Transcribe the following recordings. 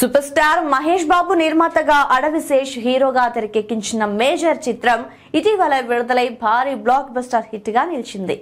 super star Mahesh బాబు నిర్మాతగా అడవిశేష్ హీరోగా తెరకెక్కించిన మేజర్ చిత్రం ఇటీవల విడుదలై భారీ బ్లాక్ బస్టర్ హిట్ గా నిలిచింది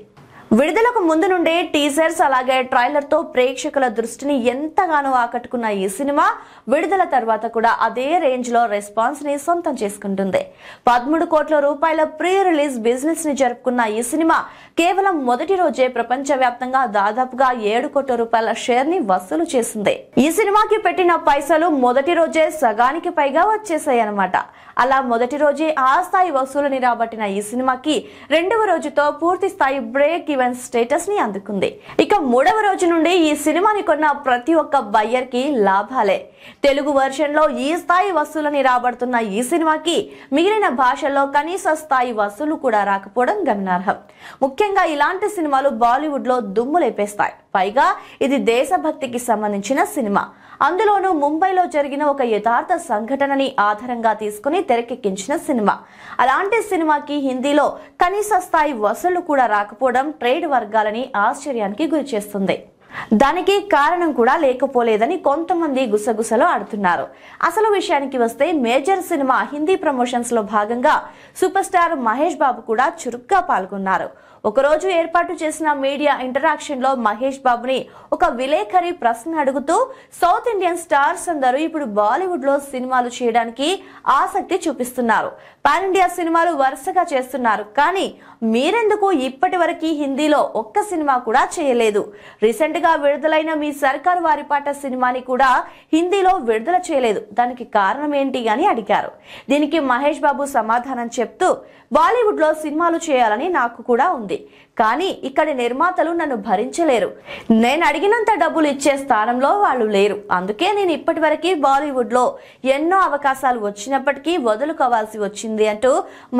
విడుదలకు ముందు నుండే టీజర్స్ అలాగే ట్రైలర్తో ప్రేక్షకుల దృష్టిని ఎంతగానో ఆకట్టుకున్న ఈ సినిమా విడుదల తర్వాత కూడా అదే రేంజ్ రెస్పాన్స్ రెస్పాన్స్ని సొంతం చేసుకుంటుంది పదమూడు కోట్ల రూపాయల ప్రీ రిలీజ్ బిజినెస్ ని జరుపుకున్న ఈ సినిమా కేవలం మొదటి రోజే ప్రపంచవ్యాప్తంగా దాదాపుగా ఏడు కోట్ల రూపాయల షేర్ ని వసూలు చేసింది ఈ సినిమాకి పెట్టిన పైసలు మొదటి రోజే సగానికి పైగా వచ్చేసాయన్నమాట అలా మొదటి రోజే ఆ స్థాయి వసూలుని రాబట్టిన ఈ సినిమాకి రెండవ రోజుతో పూర్తి స్థాయి బ్రేక్ వన్ స్టేటస్ ని అందుకుంది ఇక మూడవ రోజు నుండి ఈ సినిమాని కొన్న ప్రతి ఒక్క బయ్యర్ కి లాభాలే తెలుగు వర్షన్ లో ఈ స్థాయి వసూలని రాబడుతున్న ఈ సినిమాకి మిగిలిన భాషల్లో కనీస స్థాయి వసూలు కూడా రాకపోవడం గమనార్హం ముఖ్యంగా ఇలాంటి సినిమాలు బాలీవుడ్ లో దుమ్ములేపేస్తాయి పైగా ఇది దేశభక్తికి సంబంధించిన సినిమా అందులోనూ ముంబైలో జరిగిన ఒక యథార్థ సంఘటనని ఆధారంగా తీసుకుని తెరకెక్కించిన సినిమా అలాంటి సినిమాకి హిందీలో కనీస స్థాయి వసూళ్లు కూడా రాకపోవడం ట్రేడ్ వర్గాలని ఆశ్చర్యానికి గురిచేస్తుంది దానికి కారణం కూడా లేకపోలేదని కొంతమంది గుసగుసలు ఆడుతున్నారు అసలు విషయానికి వస్తే మేజర్ సినిమా హిందీ ప్రమోషన్స్ లో భాగంగా సూపర్ స్టార్ మహేష్ బాబు కూడా చురుగ్గా పాల్గొన్నారు ఒకరోజు ఏర్పాటు చేసిన మీడియా ఇంటరాక్షన్ లో మహేష్ బాబుని ఒక విలేకరి ప్రశ్న అడుగుతూ సౌత్ ఇండియన్ స్టార్స్ అందరూ ఇప్పుడు బాలీవుడ్ లో సినిమాలు చేయడానికి ఆసక్తి చూపిస్తున్నారు పాన్ ఇండియా సినిమాలు వరుసగా చేస్తున్నారు కానీ మీరెందుకు ఇప్పటి వరకు హిందీలో ఒక్క సినిమా కూడా చేయలేదు రీసెంట్ రీసెంట్ విడుదలైన మీ సర్కార్ వారి పాట సినిమాని కూడా హిందీలో విడుదల చేయలేదు దానికి కారణం ఏంటి అని అడిగారు దీనికి మహేష్ బాబు సమాధానం చెప్తూ బాలీవుడ్ లో సినిమాలు చేయాలని నాకు కూడా ఉంది కానీ ఇక్కడ నిర్మాతలు నన్ను భరించలేరు నేను అడిగినంత డబ్బులు ఇచ్చే స్థానంలో వాళ్ళు లేరు అందుకే నేను ఇప్పటి వరకు బాలీవుడ్ లో ఎన్నో అవకాశాలు వచ్చినప్పటికీ వదులుకోవాల్సి వచ్చింది అంటూ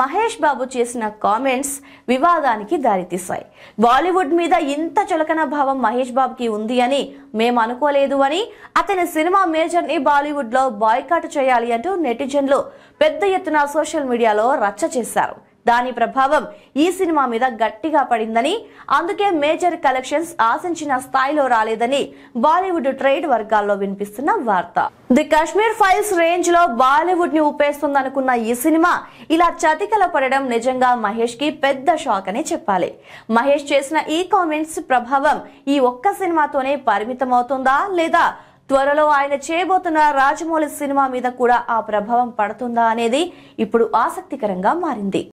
మహేష్ బాబు చేసిన కామెంట్స్ వివాదానికి దారితీశాయి బాలీవుడ్ మీద ఇంత చులకన భావం మహేష్ బాబు కి ఉంది అని మేము అనుకోలేదు అని అతని సినిమా మేజర్ ని బాలీవుడ్ లో బాయ్కాట్ చేయాలి అంటూ నెటిజన్లు పెద్ద ఎత్తున సోషల్ మీడియాలో రచ్చ చేశారు దాని ప్రభావం ఈ సినిమా మీద గట్టిగా పడిందని అందుకే మేజర్ కలెక్షన్స్ ఆశించిన స్థాయిలో రాలేదని బాలీవుడ్ ట్రేడ్ వర్గాల్లో వినిపిస్తున్న వార్త ది కాశ్మీర్ ఫైల్స్ రేంజ్ లో బాలీవుడ్ ని ఊపేస్తుందనుకున్న ఈ సినిమా ఇలా చతికల పడడం నిజంగా మహేష్ కి పెద్ద షాక్ అని చెప్పాలి మహేష్ చేసిన ఈ కామెంట్స్ ప్రభావం ఈ ఒక్క సినిమాతోనే పరిమితం అవుతుందా లేదా త్వరలో ఆయన చేయబోతున్న రాజమౌళి సినిమా మీద కూడా ఆ ప్రభావం పడుతుందా అనేది ఇప్పుడు ఆసక్తికరంగా మారింది